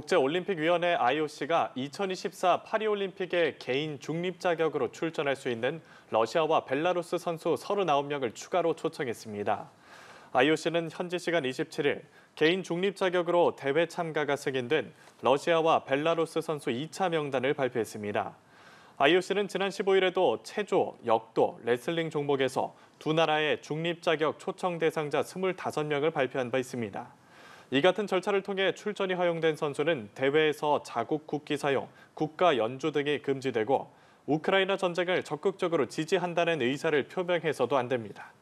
국제올림픽위원회 IOC가 2024 파리올림픽에 개인 중립 자격으로 출전할 수 있는 러시아와 벨라루스 선수 39명을 추가로 초청했습니다. IOC는 현지 시간 27일 개인 중립 자격으로 대회 참가가 승인된 러시아와 벨라루스 선수 2차 명단을 발표했습니다. IOC는 지난 15일에도 체조, 역도, 레슬링 종목에서 두 나라의 중립 자격 초청 대상자 25명을 발표한 바 있습니다. 이 같은 절차를 통해 출전이 허용된 선수는 대회에서 자국 국기 사용, 국가 연주 등이 금지되고 우크라이나 전쟁을 적극적으로 지지한다는 의사를 표명해서도 안 됩니다.